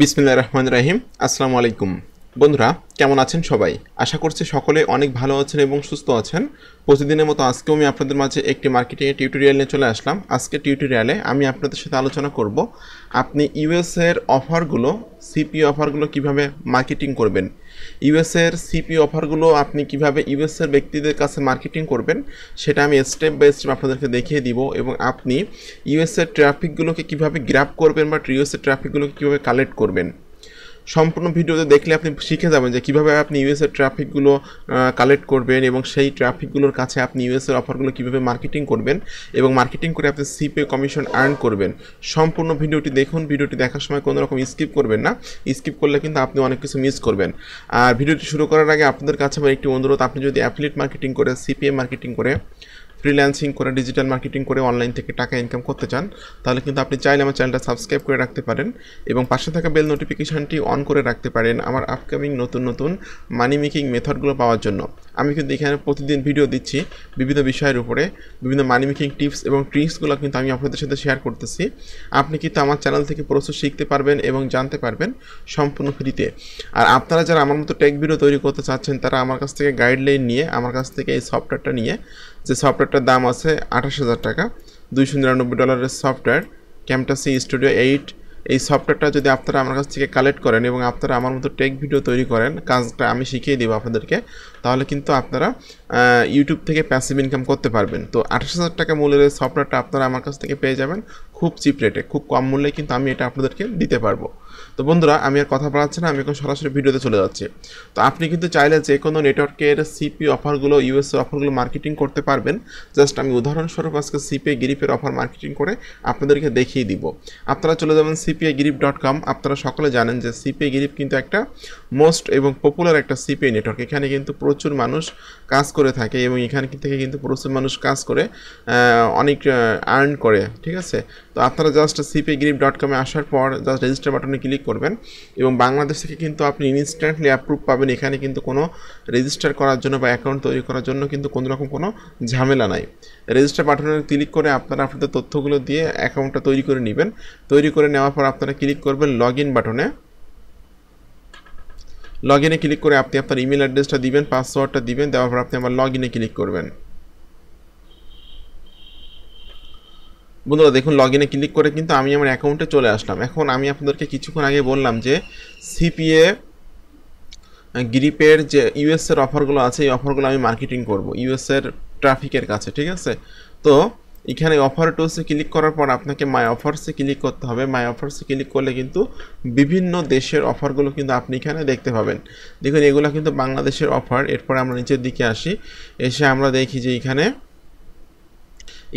বিসমিল্লা রহমান রাহিম আসসালামু আলাইকুম বন্ধুরা কেমন আছেন সবাই আশা করছি সকলে অনেক ভালো আছেন এবং সুস্থ আছেন প্রতিদিনের মতো আজকেও আমি আপনাদের মাঝে একটি মার্কেটিংয়ের টিউটোরিয়াল নিয়ে চলে আসলাম আজকে টিউটোরিয়ালে আমি আপনাদের সাথে আলোচনা করব আপনি ইউএসের অফারগুলো সিপি অফারগুলো কিভাবে মার্কেটিং করবেন ইউএসের সিপি অফারগুলো আপনি কিভাবে ইউএসের ব্যক্তিদের কাছে মার্কেটিং করবেন সেটা আমি স্টেপ বাই স্টেপ আপনাদেরকে দেখিয়ে দিব এবং আপনি ইউএসের ট্রাফিকগুলোকে কিভাবে গ্র্যাপ করবেন বা ইউএসের ট্রাফিকগুলোকে কিভাবে কালেক্ট করবেন সম্পূর্ণ ভিডিওতে দেখলে আপনি শিখে যাবেন যে কীভাবে আপনি ইউএসের ট্রাফিকগুলো কালেক্ট করবেন এবং সেই ট্রাফিকগুলোর কাছে আপনি ইউএসের অফারগুলো কীভাবে মার্কেটিং করবেন এবং মার্কেটিং করে আপনি সিপে কমিশন আর্ন করবেন সম্পূর্ণ ভিডিওটি দেখুন ভিডিওটি দেখার সময় কোনো রকম স্কিপ করবেন না স্কিপ করলে কিন্তু আপনি অনেক কিছু মিস করবেন আর ভিডিওটি শুরু করার আগে আপনাদের কাছে আমার একটি অনুরোধ আপনি যদি অ্যাফিলিট মার্কেটিং করে সিপিএম মার্কেটিং করে ফ্রিল্যান্সিং করে ডিজিটাল মার্কেটিং করে অনলাইন থেকে টাকা ইনকাম করতে চান তাহলে কিন্তু আপনি চাইলে আমার চ্যানেলটা সাবস্ক্রাইব করে রাখতে পারেন এবং পাশে থাকা বেল নোটিফিকেশানটি অন করে রাখতে পারেন আমার আপকামিং নতুন নতুন মানি মেকিং মেথডগুলো পাওয়ার জন্য আমি কিন্তু এখানে প্রতিদিন ভিডিও দিচ্ছি বিভিন্ন বিষয়ের উপরে বিভিন্ন মানি মেকিং টিপস এবং ট্রিক্সগুলো কিন্তু আমি আপনাদের সাথে শেয়ার করতেছি আপনি কিন্তু আমার চ্যানেল থেকে প্রস্তুত শিখতে পারবেন এবং জানতে পারবেন সম্পূর্ণ ফ্রিতে আর আপনারা যারা আমার মতো টেক ভিডিও তৈরি করতে চাচ্ছেন তারা আমার কাছ থেকে গাইডলাইন নিয়ে আমার কাছ থেকে এই সফটওয়্যারটা নিয়ে যে সফটওয়্যারটার দাম আছে আঠাশ হাজার টাকা দুইশো নিরানব্বই ডলারের সফটওয়্যার ক্যাম্পাসি স্টুডিও এইট এই সফটওয়্যারটা যদি আপনারা আমার কাছ থেকে কালেক্ট করেন এবং আপনারা আমার মতো টেক ভিডিও তৈরি করেন কাজটা আমি শিখিয়ে দেবো আপনাদেরকে তাহলে কিন্তু আপনারা ইউটিউব থেকে প্যাসিভ ইনকাম করতে পারবেন তো আঠাশ হাজার টাকা মূল্যের সফটওয়্যারটা আপনারা আমার কাছ থেকে পেয়ে যাবেন খুব চিপ রেটে খুব কম মূল্যে কিন্তু আমি এটা আপনাদেরকে দিতে পারবো তো বন্ধুরা আমি আর কথা বলাচ্ছি না আমি এখন সরাসরি ভিডিওতে চলে যাচ্ছি তো আপনি কিন্তু চাইলে যে কোনো নেটওয়ার্কের সিপি অফারগুলো ইউএস অফারগুলো মার্কেটিং করতে পারবেন জাস্ট আমি উদাহরণস্বরূপ আজকে সিপিআই গ্রিপের অফার মার্কেটিং করে আপনাদেরকে দেখিয়ে দিব আপনারা চলে যাবেন সিপিআই গ্রিপ ডট কম আপনারা সকলে জানেন যে সিপিআই গ্রিপ কিন্তু একটা মোস্ট এবং পপুলার একটা সিপিআই নেটওয়ার্ক এখানে কিন্তু প্রচুর মানুষ কাজ করে থাকে এবং এখান থেকে কিন্তু প্রচুর মানুষ কাজ করে অনেক আর্ন করে ঠিক আছে তো আপনারা জাস্ট সিপি গ্রিপ ডট কমে আসার পর জাস্ট রেজিস্টার বাটনে ক্লিক করবেন এবং বাংলাদেশ থেকে কিন্তু আপনি ইনস্ট্যান্টলি অ্যাপ্রুভ পাবেন এখানে কিন্তু কোনো রেজিস্টার করার জন্য বা অ্যাকাউন্ট তৈরি করার জন্য কিন্তু কোনো রকম কোনো ঝামেলা নাই রেজিস্টার বাটনে ক্লিক করে আপনারা আপনাদের তথ্যগুলো দিয়ে অ্যাকাউন্টটা তৈরি করে নেবেন তৈরি করে নেওয়ার পর আপনারা ক্লিক করবেন লগ ইন বাটনে লগ ইনে ক্লিক করে আপনি আপনার ইমেল অ্যাড্রেসটা দিবেন পাসওয়ার্ডটা দিবেন দেওয়ার পর আপনি আমার লগ ইনে ক্লিক করবেন বন্ধুরা দেখুন লগ ইনে ক্লিক করে কিন্তু আমি আমার অ্যাকাউন্টে চলে আসলাম এখন আমি আপনাদেরকে কিছুক্ষণ আগে বললাম যে সিপিএ গ্রিপের যে ইউএসের অফারগুলো আছে এই অফারগুলো আমি মার্কেটিং করব ইউএসের ট্রাফিকের কাছে ঠিক আছে তো এখানে অফার টুসে ক্লিক করার পর আপনাকে মাই অফার্সে ক্লিক করতে হবে মাই অফার্সে ক্লিক করলে কিন্তু বিভিন্ন দেশের অফারগুলো কিন্তু আপনি এখানে দেখতে পাবেন দেখুন এগুলো কিন্তু বাংলাদেশের অফার এরপর আমরা নিচের দিকে আসি এসে আমরা দেখি যে এখানে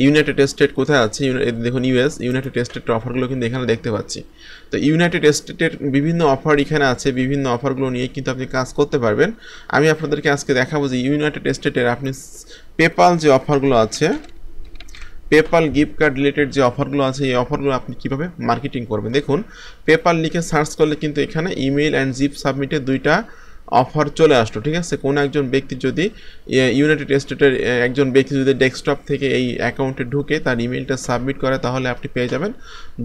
ইউনাইটেড স্টেট কোথায় আছে দেখুন ইউএস ইউনাইটেড স্টেটের অফারগুলো কিন্তু এখানে দেখতে পাচ্ছি তো ইউনাইটেড স্টেটের বিভিন্ন অফার এখানে আছে বিভিন্ন অফারগুলো নিয়ে কিন্তু আপনি কাজ করতে পারবেন আমি আপনাদেরকে আজকে দেখাবো যে ইউনাইটেড স্টেটের আপনি পেপাল যে অফারগুলো আছে পেপাল গিফট কার্ড রিলেটেড যে অফারগুলো আছে এই অফারগুলো আপনি কীভাবে মার্কেটিং করবেন দেখুন পেপাল লিখে সার্চ করলে কিন্তু এখানে ইমেল অ্যান্ড জিপ সাবমিটে দুইটা অফার চলে আসলো ঠিক আছে কোনো একজন ব্যক্তি যদি ইউনাইটেড স্টেটের একজন ব্যক্তি যদি ডেস্কটপ থেকে এই অ্যাকাউন্টে ঢুকে তার ইমেলটা সাবমিট করে তাহলে আপনি পেয়ে যাবেন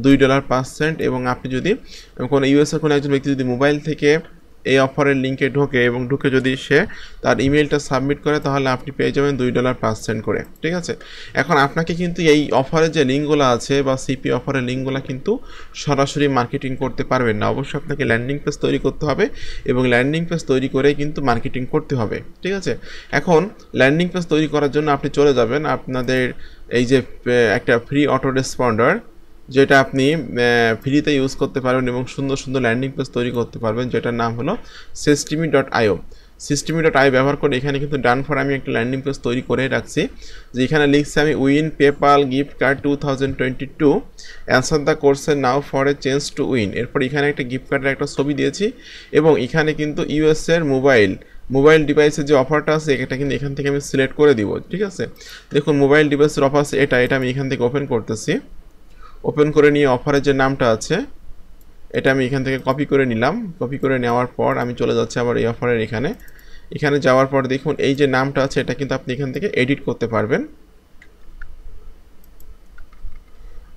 দুই ডলার পাঁচ সেন্ট এবং আপনি যদি কোনো ইউএসএ কোনো একজন ব্যক্তি যদি মোবাইল থেকে এই অফারের লিঙ্কে ঢোকে এবং ঢুকে যদি সে তার ইমেলটা সাবমিট করে তাহলে আপনি পেয়ে যাবেন দুই ডলার পাঁচ সেন্ট করে ঠিক আছে এখন আপনাকে কিন্তু এই অফারের যে লিঙ্কগুলো আছে বা সিপি অফারের লিঙ্কগুলো কিন্তু সরাসরি মার্কেটিং করতে পারবেন না অবশ্যই আপনাকে ল্যান্ডিং পেজ তৈরি করতে হবে এবং ল্যান্ডিং পেজ তৈরি করে কিন্তু মার্কেটিং করতে হবে ঠিক আছে এখন ল্যান্ডিং পেজ তৈরি করার জন্য আপনি চলে যাবেন আপনাদের এই যে একটা ফ্রি অটো রেসপন্ডার যেটা আপনি ফ্রিতে ইউজ করতে পারবেন এবং সুন্দর সুন্দর ল্যান্ডিং পেজ তৈরি করতে পারবেন যেটার নাম হলো Systeme dot IO Systeme dot I ব্যবহার করে এখানে কিন্তু ডান ফর আমি একটা ল্যান্ডিং পেজ তৈরি করে রাখছি যে এখানে লিখছি আমি win PayPal gift card two thousand twenty two answer the কোর্সের now for a change to win এরপর এখানে একটা গিফট কার্ডের একটা ছবি দিয়েছি এবং এখানে কিন্তু ইউএসএর মোবাইল মোবাইল ডিভাইসের যে অফারটা আছে এটা কিন্তু এখান থেকে আমি সিলেক্ট করে দিব ঠিক আছে দেখুন মোবাইল ডিভাইসের অফার আছে এটা এটা আমি এখান থেকে ওপেন করতেছি ওপেন করে নিয়ে অফারে যে নামটা আছে এটা আমি এখান থেকে কপি করে নিলাম কপি করে নেওয়ার পর আমি চলে যাচ্ছি আবার এই অফারের এখানে এখানে যাওয়ার পর দেখুন এই যে নামটা আছে এটা কিন্তু আপনি এখান থেকে এডিট করতে পারবেন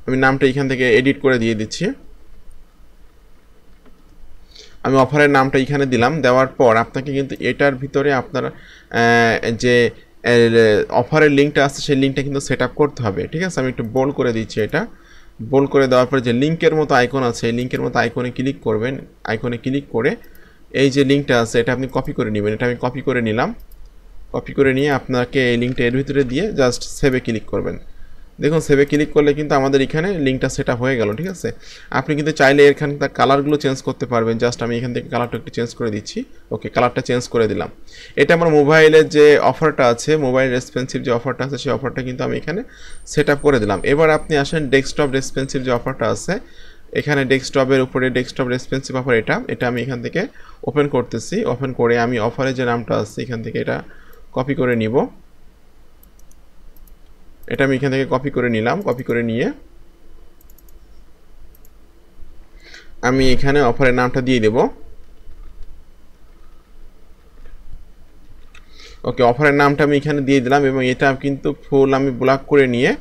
আমি নামটা এখান থেকে এডিট করে দিয়ে দিচ্ছি আমি অফারের নামটা এখানে দিলাম দেওয়ার পর আপনাকে কিন্তু এটার ভিতরে আপনার যে অফারের লিঙ্কটা আছে সেই লিঙ্কটা কিন্তু সেট করতে হবে ঠিক আছে আমি একটু বোল্ড করে দিচ্ছি এটা বোল্ড করে দেওয়ার পরে যে লিঙ্কের মতো আইকন আছে এই লিঙ্কের মতো আইকনে ক্লিক করবেন আইকনে ক্লিক করে এই যে লিঙ্কটা আছে এটা আপনি কপি করে নেবেন এটা আমি কপি করে নিলাম কপি করে নিয়ে আপনাকে এই লিঙ্কটা এর ভিতরে দিয়ে জাস্ট সেভে ক্লিক করবেন দেখুন সেভে ক্লিক করলে কিন্তু আমাদের এখানে লিঙ্কটা সেট হয়ে গেল ঠিক আছে আপনি কিন্তু চাইলে এখানকার কালারগুলো চেঞ্জ করতে পারবেন জাস্ট আমি এখান থেকে কালারটা একটু চেঞ্জ করে দিচ্ছি ওকে কালারটা চেঞ্জ করে দিলাম এটা আমার মোবাইলের যে অফারটা আছে মোবাইল রেসপেন্সিভ যে অফারটা আছে সেই অফারটা কিন্তু আমি এখানে সেট করে দিলাম এবার আপনি আসেন ডেস্কটপ রেসপেন্সিভ যে অফারটা আছে এখানে ডেস্কটপের উপরে ডেস্কটপ রেসপেন্সিভ অফার এটা এটা আমি এখান থেকে ওপেন করতেছি ওপেন করে আমি অফারের যে নামটা আছে এখান থেকে এটা কপি করে নিব এটা আমি এখান থেকে কপি করে নিলাম কপি করে নিয়ে আমি এখানে অফারের নামটা দিয়ে দেব ওকে অফারের নামটা আমি এখানে দিয়ে দিলাম এবং এটা কিন্তু ফুল আমি ব্লক করে নিয়ে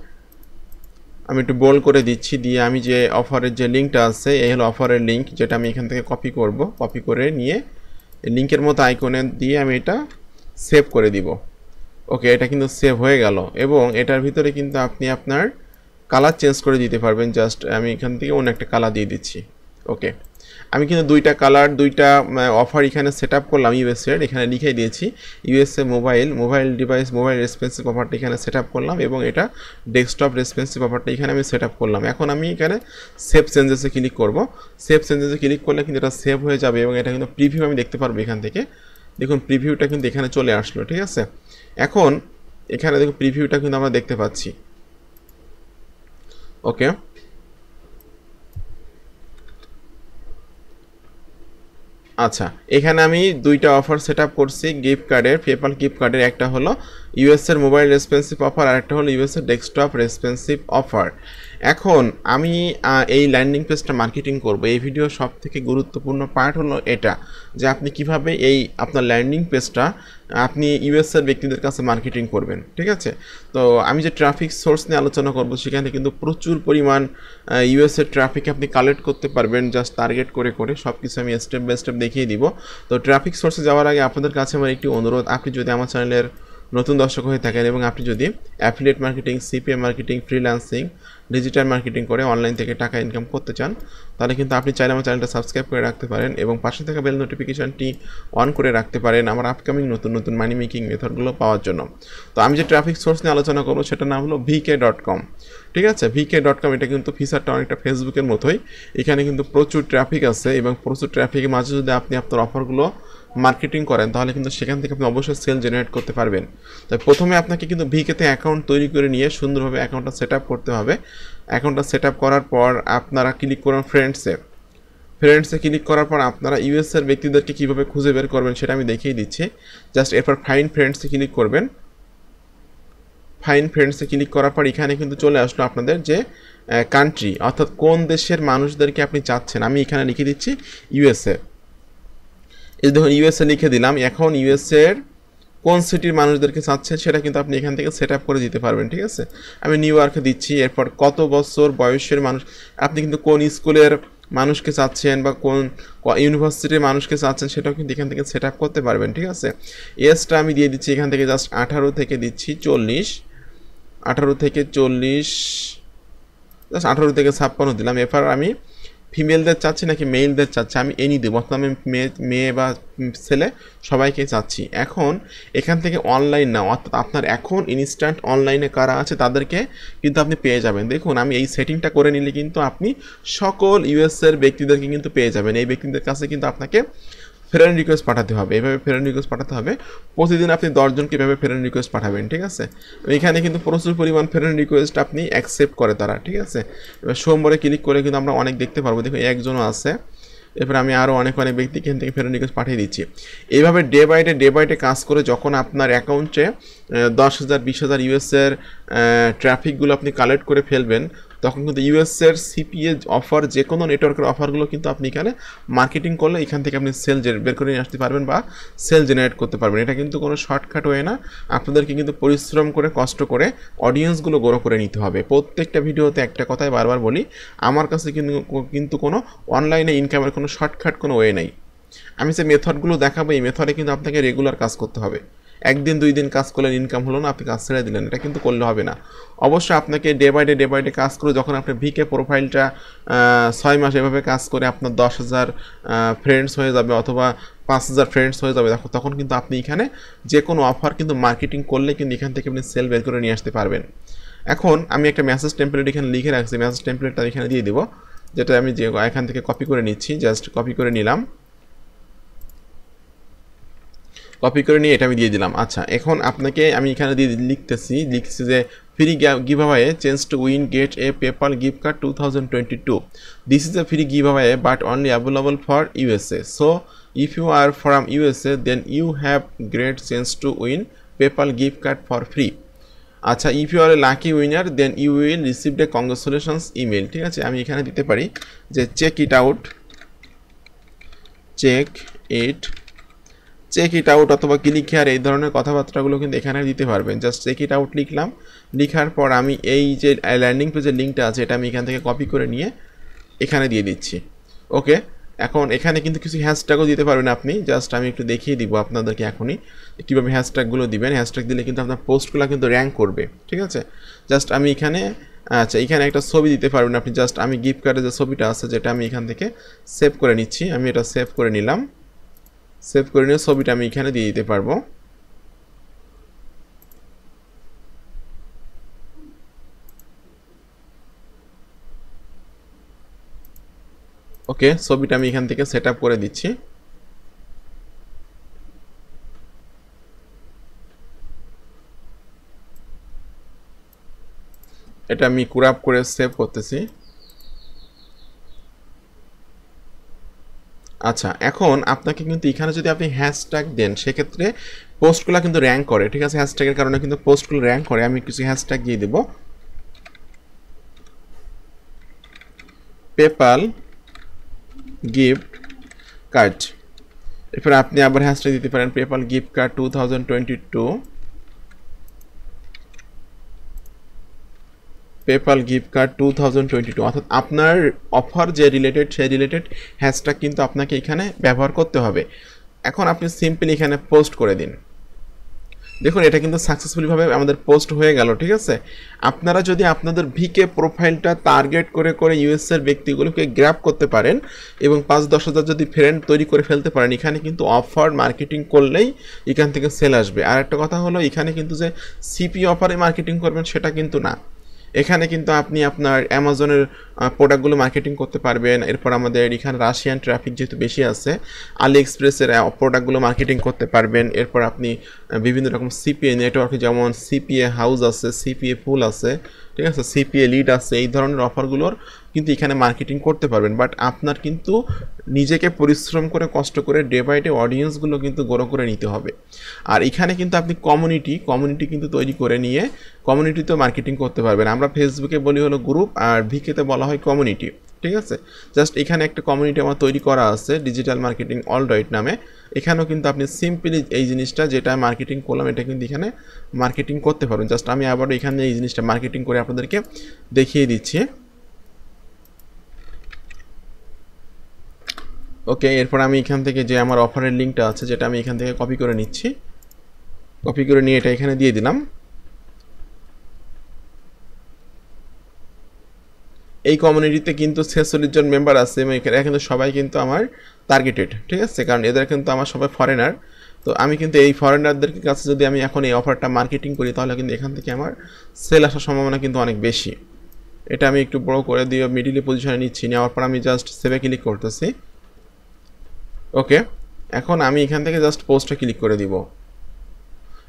আমি একটু বোল করে দিচ্ছি দিয়ে আমি যে অফারের যে লিঙ্কটা আছে এই হলো অফারের লিঙ্ক যেটা আমি এখান থেকে কপি করব কপি করে নিয়ে লিঙ্কের মতো আইকনে দিয়ে আমি এটা সেভ করে দিব ওকে এটা কিন্তু সেভ হয়ে গেল এবং এটার ভিতরে কিন্তু আপনি আপনার কালার চেঞ্জ করে দিতে পারবেন জাস্ট আমি এখান থেকে অন্য একটা কালার দিয়ে দিচ্ছি ওকে আমি কিন্তু দুইটা কালার দুইটা অফার এখানে সেট আপ করলাম ইউএসএর এখানে লিখে দিয়েছি USA mobile mobile device mobile responsive অফারটা এখানে সেট আপ করলাম এবং এটা ডেস্কটপ রেসপেন্সিভ অফারটা এখানে আমি সেট আপ করলাম এখন আমি এখানে সেভ চেঞ্জেসে ক্লিক করব সেভ চেঞ্জেসে ক্লিক করলে কিন্তু এটা সেভ হয়ে যাবে এবং এটা কিন্তু প্রিভিউ আমি দেখতে পারবো এখান থেকে দেখুন প্রিভিউটা কিন্তু এখানে চলে আসলো ঠিক আছে এখন এখানে দেখো প্রিভিউটা কিন্তু আমরা দেখতে পাচ্ছি ওকে আচ্ছা এখানে আমি দুইটা অফার সেট করছি গিফট কার্ডের পেপাল গিফট কার্ডের একটা হলো এর মোবাইল রেসপেন্সিভ অফার আর একটা হলো এর ডেস্কটপ রেসপেন্সিভ অফার এখন আমি এই ল্যান্ডিং পেজটা মার্কেটিং করব এই ভিডিও সব থেকে গুরুত্বপূর্ণ পার্ট হলো এটা যে আপনি কিভাবে এই আপনার ল্যান্ডিং পেজটা আপনি ইউএসের ব্যক্তিদের কাছে মার্কেটিং করবেন ঠিক আছে তো আমি যে ট্রাফিক সোর্স নিয়ে আলোচনা করব সেখানে কিন্তু প্রচুর পরিমাণ ইউএসের ট্রাফিক আপনি কালেক্ট করতে পারবেন জাস্ট টার্গেট করে করে সব কিছু আমি স্টেপ বাই স্টেপ দেখিয়ে দিব তো ট্রাফিক সোর্সে যাওয়ার আগে আপনাদের কাছে আমার একটি অনুরোধ আপনি যদি আমার চ্যানেলের নতুন দর্শক হয়ে থাকেন এবং আপনি যদি affiliate marketing CPM marketing freelancing digital marketing করে অনলাইন থেকে টাকা ইনকাম করতে চান তাহলে কিন্তু আপনি চাইলে আমার চ্যানেলটা সাবস্ক্রাইব করে রাখতে পারেন এবং পাশে থাকা বেল নোটিফিকেশানটি অন করে রাখতে পারেন আমার আপকামিং নতুন নতুন মানি মেকিং মেথডগুলো পাওয়ার জন্য তো আমি যে ট্রাফিক সোর্স নিয়ে আলোচনা করবো সেটা নাম হলো ভিকে ডট কম ঠিক আছে ভিকে ডট কম এটা কিন্তু ফিচারটা অনেকটা ফেসবুকের মতোই এখানে কিন্তু প্রচুর ট্রাফিক আছে এবং প্রচুর ট্রাফিকের মাঝে যদি আপনি আপনার অফারগুলো মার্কেটিং করেন তাহলে কিন্তু সেখান থেকে আপনি অবশ্যই সেল জেনারেট করতে পারবেন তাই প্রথমে আপনাকে কিন্তু ভিকেতে অ্যাকাউন্ট তৈরি করে নিয়ে সুন্দরভাবে অ্যাকাউন্টটা সেট আপ করতে হবে অ্যাকাউন্টটা সেট আপ করার পর আপনারা ক্লিক করুন ফ্রেন্ডসে ফ্রেন্ডসে ক্লিক করার পর আপনারা ইউএসের ব্যক্তিদেরকে কীভাবে খুঁজে বের করবেন সেটা আমি দেখিয়ে দিচ্ছি জাস্ট এরপর ফাইন ফ্রেন্ডসে ক্লিক করবেন ফাইন ফ্রেন্ডসে ক্লিক করার পর এখানে কিন্তু চলে আসলো আপনাদের যে কান্ট্রি অর্থাৎ কোন দেশের মানুষদেরকে আপনি চাচ্ছেন আমি এখানে লিখে দিচ্ছি ইউএসএ এই দেখুন ইউএসএ লিখে দিলাম এখন ইউএসএর কোন সিটির মানুষদেরকে চাচ্ছেন সেটা কিন্তু আপনি এখান থেকে সেট করে দিতে পারবেন ঠিক আছে আমি নিউ ইয়র্কে দিচ্ছি এরপর কত বছর বয়সের মানুষ আপনি কিন্তু কোন স্কুলের মানুষকে চাচ্ছেন বা কোন ইউনিভার্সিটির মানুষকে চাচ্ছেন সেটাও কিন্তু এখান থেকে সেট করতে পারবেন ঠিক আছে এসটা আমি দিয়ে দিচ্ছি এখান থেকে জাস্ট আঠারো থেকে দিচ্ছি চল্লিশ আঠারো থেকে চল্লিশ জাস্ট আঠারো থেকে ছাপ্পান্ন দিলাম এরপর আমি ফিমেলদের চাচ্ছি নাকি মেলদের চাচ্ছি আমি এনি দেবো অর্থাৎ আমি মেয়ে মেয়ে বা ছেলে সবাইকে চাচ্ছি এখন এখান থেকে অনলাইন না অর্থাৎ আপনার এখন ইনস্ট্যান্ট অনলাইনে কারা আছে তাদেরকে কিন্তু আপনি পেয়ে যাবেন দেখুন আমি এই সেটিংটা করে নিলে কিন্তু আপনি সকল ইউএসের ব্যক্তিদেরকে কিন্তু পেয়ে যাবেন এই ব্যক্তিদের কাছে কিন্তু আপনাকে ফ্রেন্ড রিকোয়েস্ট পাঠাতে হবে এভাবে ফ্রেন্ড রিকোয়েস্ট পাঠাতে হবে প্রতিদিন আপনি দশজনকে এভাবে ফ্রেন্ড রিকোয়েস্ট পাঠাবেন ঠিক আছে এখানে কিন্তু প্রচুর পরিমাণ ফেরেন্ড রিকোয়েস্ট আপনি অ্যাকসেপ্ট করে তারা ঠিক আছে এবার সোমবারে ক্লিক করে কিন্তু আমরা অনেক দেখতে পারবো দেখুন একজনও আছে এরপরে আমি আরও অনেক অনেক ব্যক্তিকে এখান থেকে ফেরেন্ড রিকোয়েস্ট পাঠিয়ে দিচ্ছি এইভাবে day by day day by day কাজ করে যখন আপনার অ্যাকাউন্টে দশ হাজার বিশ হাজার ইউএসের ট্রাফিকগুলো আপনি কালেক্ট করে ফেলবেন তখন কিন্তু ইউএসের সিপিএ অফার যে কোনো নেটওয়ার্কের অফারগুলো কিন্তু আপনি এখানে মার্কেটিং করলে এখান থেকে আপনি সেল বের করে নিয়ে আসতে পারবেন বা সেল জেনারেট করতে পারবেন এটা কিন্তু কোনো শর্টকাট ওয়ে না আপনাদেরকে কিন্তু পরিশ্রম করে কষ্ট করে অডিয়েন্সগুলো গড়ো করে নিতে হবে প্রত্যেকটা ভিডিওতে একটা কথাই বারবার বলি আমার কাছে কিন্তু কিন্তু কোনো অনলাইনে ইনকামের কোনো শর্টকাট কোনো ওয়ে নেই আমি সে মেথডগুলো দেখাবো এই মেথডে কিন্তু আপনাকে রেগুলার কাজ করতে হবে একদিন দুই দিন কাজ করলেন ইনকাম হলো না আপনি কাজ ছেড়ে দিলেন এটা কিন্তু করলে হবে না অবশ্যই আপনাকে day by day day by day কাজ করে যখন আপনি ভিকে প্রোফাইলটা ছয় মাস এভাবে কাজ করে আপনার দশ হাজার ফ্রেন্ডস হয়ে যাবে অথবা পাঁচ হাজার ফ্রেন্ডস হয়ে যাবে দেখো তখন কিন্তু আপনি এখানে যে কোনো অফার কিন্তু মার্কেটিং করলে কিন্তু এখান থেকে আপনি সেল বের করে নিয়ে আসতে পারবেন এখন আমি একটা মেসেজ টেম্পলেট এখানে লিখে রাখছি মেসেজ টেম্পলেটটা এখানে দিয়ে দিব যেটা আমি যে এখান থেকে কপি করে নিচ্ছি জাস্ট কপি করে নিলাম কপি করে নিয়ে এটা আমি দিয়ে দিলাম আচ্ছা এখন আপনাকে আমি এখানে দিয়ে লিখতেছি লিখছি যে free giveaway change to win get a PayPal gift card two thousand twenty two this is a free giveaway but only available for USA so if you are from USA then you have great change to win PayPal gift card for free আচ্ছা if you are a lucky winner then you will receive a congratulations email ঠিক আছে আমি এখানে দিতে পারি যে check it out check it check it out অথবা click here এই ধরনের কথাবার্তাগুলো কিন্তু এখানে দিতে পারবেন জাস্ট চেক ইট আউট লিখলাম লিখার পর আমি এই যে ল্যান্ডিং পেজের লিঙ্কটা আছে এটা আমি এখান থেকে কপি করে নিয়ে এখানে দিয়ে দিচ্ছি ওকে এখন এখানে কিন্তু কিছু হ্যাশট্যাগও দিতে পারবেন আপনি জাস্ট আমি একটু দেখিয়ে দিব আপনাদেরকে এখনই কীভাবে হ্যাশট্যাগুলো দিবেন হ্যাশট্যাগ দিলে কিন্তু আপনার পোস্টগুলো কিন্তু র্যাঙ্ক করবে ঠিক আছে জাস্ট আমি এখানে আচ্ছা এখানে একটা ছবি দিতে পারবেন আপনি জাস্ট আমি গিফট কার্ডের যে ছবিটা আছে যেটা আমি এখান থেকে সেভ করে নিচ্ছি আমি এটা সেভ করে নিলাম সেভ করে নিয়ে ছবিটা আমি এখানে দিয়ে দিতে পারবো ওকে ছবিটা আমি এখান থেকে সেট করে দিচ্ছি এটা আমি কুরাপ করে সেভ করতেছি আচ্ছা এখন আপনাকে কিন্তু এখানে যদি আপনি হ্যাশট্যাগ দেন সেক্ষেত্রে পোস্টগুলো কিন্তু র্যাঙ্ক করে ঠিক আছে হ্যাশট্যাগের কারণে কিন্তু পোস্টগুলো র্যাঙ্ক করে আমি কিছু হ্যাশট্যাগ দিয়ে দেব পেপাল গিফট কার্ড এরপর আপনি আবার হ্যাশট্যাগ দিতে পারেন PayPal gift card two thousand twenty two PayPal gift card two thousand twenty two অর্থাৎ আপনার অফার যে রিলেটেড সেই রিলেটেড হ্যাশট্যাগ কিন্তু আপনাকে এখানে ব্যবহার করতে হবে এখন আপনি সিম্পলি এখানে পোস্ট করে দিন দেখুন এটা কিন্তু সাকসেসফুলিভাবে আমাদের পোস্ট হয়ে গেল ঠিক আছে আপনারা যদি আপনাদের ভিকে প্রোফাইলটা টার্গেট করে করে ইউএসএর ব্যক্তিগুলোকে গ্র্যাপ করতে পারেন এবং পাঁচ দশ হাজার যদি ফ্রেন্ড তৈরি করে ফেলতে পারেন এখানে কিন্তু অফার মার্কেটিং করলেই এখান থেকে সেল আসবে আর একটা কথা হলো এখানে কিন্তু যে সিপি অফারে মার্কেটিং করবেন সেটা কিন্তু না এখানে কিন্তু আপনি আপনার অ্যামাজনের প্রোডাক্টগুলো মার্কেটিং করতে পারবেন এরপর আমাদের এখানে রাশিয়ান ট্রাফিক যেহেতু বেশি আছে আলি এক্সপ্রেসের প্রোডাক্টগুলো মার্কেটিং করতে পারবেন এরপর আপনি বিভিন্ন রকম সিপিএ নেটওয়ার্কে যেমন সিপিএ হাউস আছে সিপিএ ফুল আছে ঠিক আছে সিপিএ লিড আছে এই ধরনের অফারগুলোর কিন্তু এখানে মার্কেটিং করতে পারবেন বাট আপনার কিন্তু নিজেকে পরিশ্রম করে কষ্ট করে ডে বাই ডে অডিয়েন্সগুলো কিন্তু গড়ো করে নিতে হবে আর এখানে কিন্তু আপনি কমিউনিটি কমিউনিটি কিন্তু তৈরি করে নিয়ে কমিউনিটিতে মার্কেটিং করতে পারবেন আমরা ফেসবুকে বলি হলো গ্রুপ আর ভিকেতে বলা হয় কমিউনিটি ঠিক আছে জাস্ট এখানে একটা কমিউনিটি আমার তৈরি করা আছে ডিজিটাল মার্কেটিং অল রাইট নামে এখানেও কিন্তু আপনি সিম্পলি এই জিনিসটা যেটা মার্কেটিং করলাম এটা কিন্তু এখানে মার্কেটিং করতে পারবেন জাস্ট আমি আবার এখানে এই জিনিসটা মার্কেটিং করে আপনাদেরকে দেখিয়ে দিচ্ছি ওকে এরপর আমি এখান থেকে যে আমার অফারের লিঙ্কটা আছে যেটা আমি এখান থেকে কপি করে নিচ্ছি কপি করে নিয়ে এটা এখানে দিয়ে দিলাম এই কমিউনিটিতে কিন্তু ছেচল্লিশ জন মেম্বার আছে এবং এখানে কিন্তু সবাই কিন্তু আমার টার্গেটেড ঠিক আছে কারণ এদের কিন্তু আমার সবাই ফরেনার তো আমি কিন্তু এই ফরেনারদের কাছে যদি আমি এখন এই অফারটা মার্কেটিং করি তাহলে কিন্তু এখান থেকে আমার সেল আসার সম্ভাবনা কিন্তু অনেক বেশি এটা আমি একটু বড় করে দিয়ে মিডিলে পজিশনে নিচ্ছি নেওয়ার পর আমি জাস্ট সেভে ক্লিক করতেছি ওকে এখন আমি এখান থেকে জাস্ট পোস্টটা ক্লিক করে দিব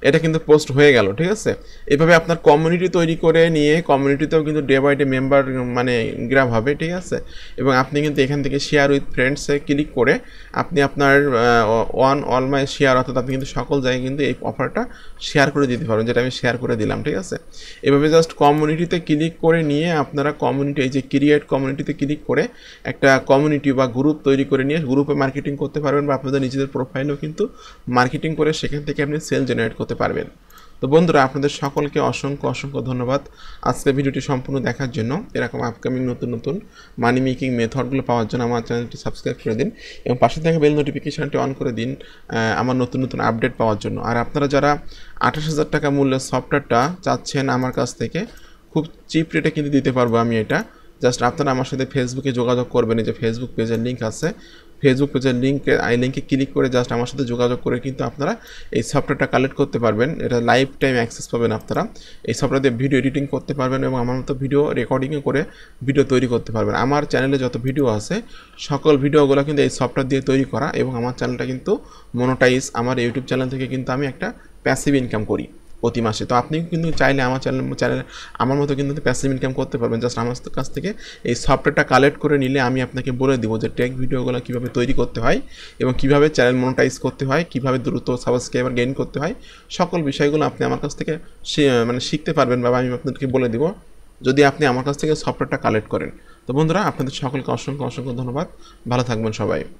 এটা কিন্তু পোস্ট হয়ে গেল ঠিক আছে এভাবে আপনার কমিউনিটি তৈরি করে নিয়ে কমিউনিটিতেও কিন্তু ডে বাই ডে মেম্বার মানে গ্রাফ হবে ঠিক আছে এবং আপনি কিন্তু এখান থেকে শেয়ার উইথ ফ্রেন্ডসে ক্লিক করে আপনি আপনার ওয়ান অল মাই শেয়ার অর্থাৎ আপনি কিন্তু সকল জায়গায় কিন্তু এই অফারটা শেয়ার করে দিতে পারবেন যেটা আমি শেয়ার করে দিলাম ঠিক আছে এভাবে জাস্ট কমিউনিটিতে ক্লিক করে নিয়ে আপনারা কমিউনিটি এই যে ক্রিয়েট কমিউনিটিতে ক্লিক করে একটা কমিউনিটি বা গ্রুপ তৈরি করে নিয়ে গ্রুপে মার্কেটিং করতে পারবেন বা আপনাদের নিজেদের প্রোফাইলেও কিন্তু মার্কেটিং করে সেখান থেকে আপনি সেল জেনারেট হতে পারবেন তো বন্ধুরা আপনাদের সকলকে অসংখ্য অসংখ্য ধন্যবাদ আজকে ভিডিওটি সম্পূর্ণ দেখার জন্য এরকম আপকামিং নতুন নতুন মানি মেকিং মেথডগুলো পাওয়ার জন্য আমার চ্যানেলটি সাবস্ক্রাইব করে দিন এবং পাশে থাকা বেল নোটিফিকেশানটি অন করে দিন আমার নতুন নতুন আপডেট পাওয়ার জন্য আর আপনারা যারা আঠাশ হাজার টাকা মূল্যের সফটওয়্যারটা চাচ্ছেন আমার কাছ থেকে খুব চিপ রেটে কিন্তু দিতে পারবো আমি এটা জাস্ট আপনারা আমার সাথে ফেসবুকে যোগাযোগ করবেন এই যে ফেসবুক পেজের লিঙ্ক আছে ফেসবুক পেজের লিঙ্কে আই লিঙ্কে ক্লিক করে জাস্ট আমার সাথে যোগাযোগ করে কিন্তু আপনারা এই সফটওয়্যারটা কালেক্ট করতে পারবেন এটা লাইফ টাইম অ্যাক্সেস পাবেন আপনারা এই সফটওয়্যার দিয়ে ভিডিও এডিটিং করতে পারবেন এবং আমার মতো ভিডিও রেকর্ডিংও করে ভিডিও তৈরি করতে পারবেন আমার চ্যানেলে যত ভিডিও আছে সকল ভিডিওগুলো কিন্তু এই সফটওয়্যার দিয়ে তৈরি করা এবং আমার চ্যানেলটা কিন্তু মনোটাইজ আমার ইউটিউব চ্যানেল থেকে কিন্তু আমি একটা প্যাসিভ ইনকাম করি প্রতি মাসে তো আপনি কিন্তু চাইলে আমার চ্যানেল চ্যানেল আমার মতো কিন্তু প্যাসিভ ইনকাম করতে পারবেন জাস্ট আমার কাছ থেকে এই সফটওয়্যারটা কালেক্ট করে নিলে আমি আপনাকে বলে দেবো যে টেক ভিডিওগুলো কীভাবে তৈরি করতে হয় এবং কীভাবে চ্যানেল মনোটাইজ করতে হয় কীভাবে দ্রুত সাবস্ক্রাইবার গেইন করতে হয় সকল বিষয়গুলো আপনি আমার কাছ থেকে মানে শিখতে পারবেন বা আমি আপনাদেরকে বলে দেবো যদি আপনি আমার কাছ থেকে সফটওয়্যারটা কালেক্ট করেন তো বন্ধুরা আপনাদের সকলকে অসংখ্য অসংখ্য ধন্যবাদ ভালো থাকবেন সবাই